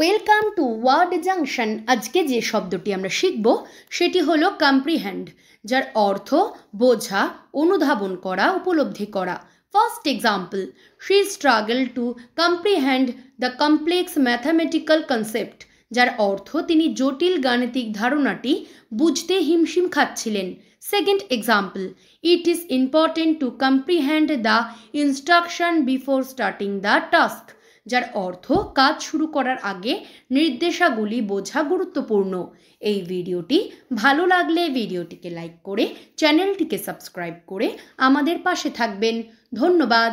welcome to word junction আজকে যে শব্দটি আমরা শিখব সেটি হলো কম্প্রিহ্যান্ড যার অর্থ বোঝা অনুধাবন করা উপলব্ধি করা first example she struggle to comprehend the complex mathematical concept যার অর্থ তিনি জটিল গাণিতিক ধারণাটি বুঝতে হিমশিম খাচ্ছিলেন second example it is important to comprehend the instruction before starting the task যার অর্থ কাজ শুরু করার আগে নির্দেশাগুলি বোঝা গুরুত্বপূর্ণ এই ভিডিওটি ভালো লাগলে ভিডিওটিকে লাইক করে চ্যানেলটিকে সাবস্ক্রাইব করে আমাদের পাশে থাকবেন ধন্যবাদ